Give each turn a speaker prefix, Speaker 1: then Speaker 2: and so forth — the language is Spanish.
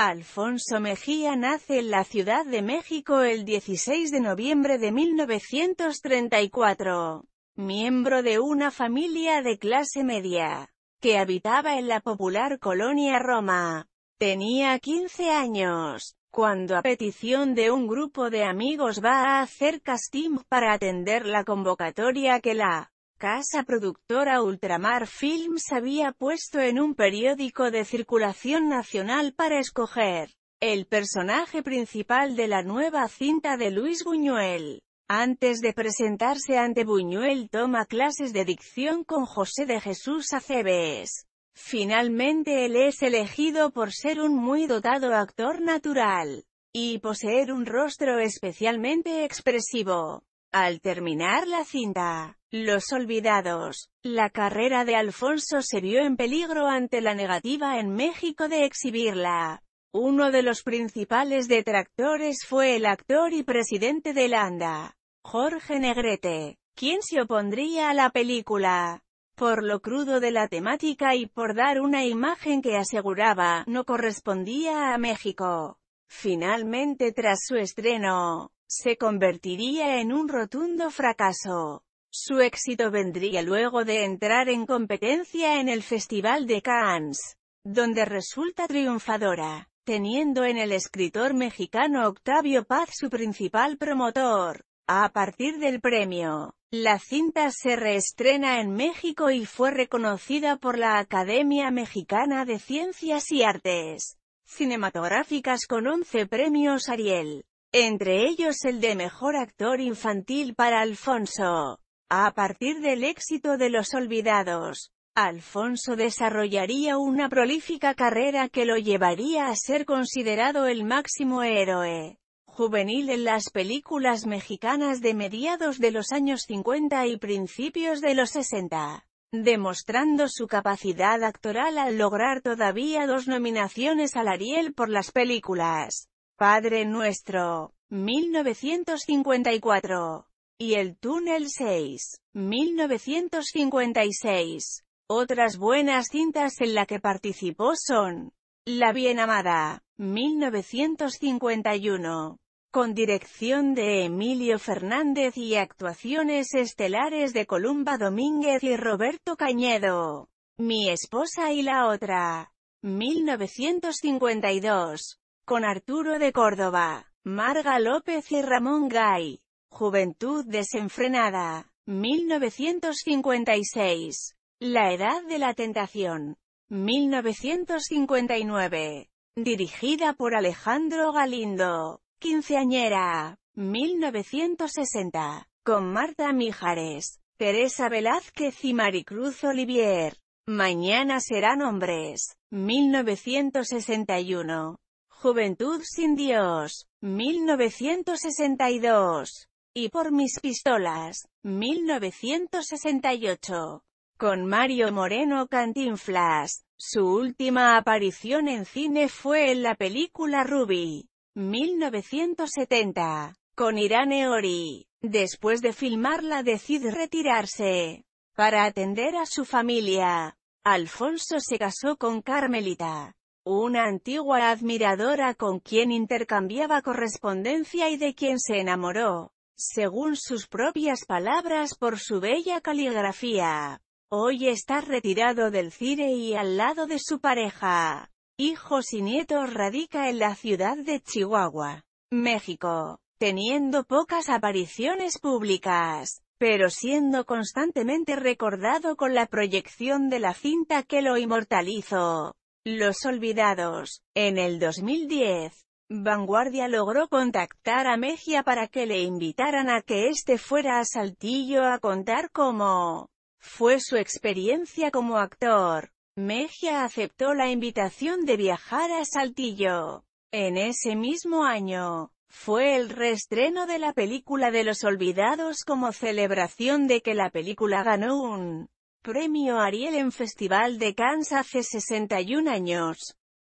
Speaker 1: Alfonso Mejía nace en la Ciudad de México el 16 de noviembre de 1934, miembro de una familia de clase media, que habitaba en la popular colonia Roma. Tenía 15 años, cuando a petición de un grupo de amigos va a hacer casting para atender la convocatoria que la casa productora Ultramar Films había puesto en un periódico de circulación nacional para escoger el personaje principal de la nueva cinta de Luis Buñuel. Antes de presentarse ante Buñuel toma clases de dicción con José de Jesús Aceves. Finalmente él es elegido por ser un muy dotado actor natural y poseer un rostro especialmente expresivo. Al terminar la cinta, Los Olvidados, la carrera de Alfonso se vio en peligro ante la negativa en México de exhibirla. Uno de los principales detractores fue el actor y presidente de ANDA, Jorge Negrete, quien se opondría a la película por lo crudo de la temática y por dar una imagen que aseguraba no correspondía a México. Finalmente tras su estreno, se convertiría en un rotundo fracaso. Su éxito vendría luego de entrar en competencia en el Festival de Cannes, donde resulta triunfadora, teniendo en el escritor mexicano Octavio Paz su principal promotor. A partir del premio, la cinta se reestrena en México y fue reconocida por la Academia Mexicana de Ciencias y Artes Cinematográficas con 11 premios Ariel entre ellos el de Mejor Actor Infantil para Alfonso. A partir del éxito de Los Olvidados, Alfonso desarrollaría una prolífica carrera que lo llevaría a ser considerado el máximo héroe juvenil en las películas mexicanas de mediados de los años 50 y principios de los 60, demostrando su capacidad actoral al lograr todavía dos nominaciones al Ariel por las películas Padre Nuestro, 1954. Y el Túnel 6, 1956. Otras buenas cintas en la que participó son La Bien Amada, 1951. Con dirección de Emilio Fernández y actuaciones estelares de Columba Domínguez y Roberto Cañedo. Mi esposa y la otra. 1952 con Arturo de Córdoba, Marga López y Ramón Gay. Juventud desenfrenada, 1956. La edad de la tentación, 1959. Dirigida por Alejandro Galindo, quinceañera, 1960. Con Marta Mijares, Teresa Velázquez y Maricruz Olivier. Mañana serán hombres, 1961. Juventud sin Dios, 1962. Y por mis pistolas, 1968. Con Mario Moreno Cantinflas, su última aparición en cine fue en la película Ruby, 1970. Con Irane Ori, después de filmarla decide retirarse, para atender a su familia. Alfonso se casó con Carmelita una antigua admiradora con quien intercambiaba correspondencia y de quien se enamoró, según sus propias palabras por su bella caligrafía. Hoy está retirado del Cire y al lado de su pareja, hijos y nietos radica en la ciudad de Chihuahua, México, teniendo pocas apariciones públicas pero siendo constantemente recordado con la proyección de la cinta que lo inmortalizó. Los Olvidados. En el 2010, Vanguardia logró contactar a Mejia para que le invitaran a que éste fuera a Saltillo a contar cómo fue su experiencia como actor. Mejia aceptó la invitación de viajar a Saltillo. En ese mismo año, fue el reestreno de la película de Los Olvidados como celebración de que la película ganó un Premio Ariel en Festival de Cannes hace 61 años.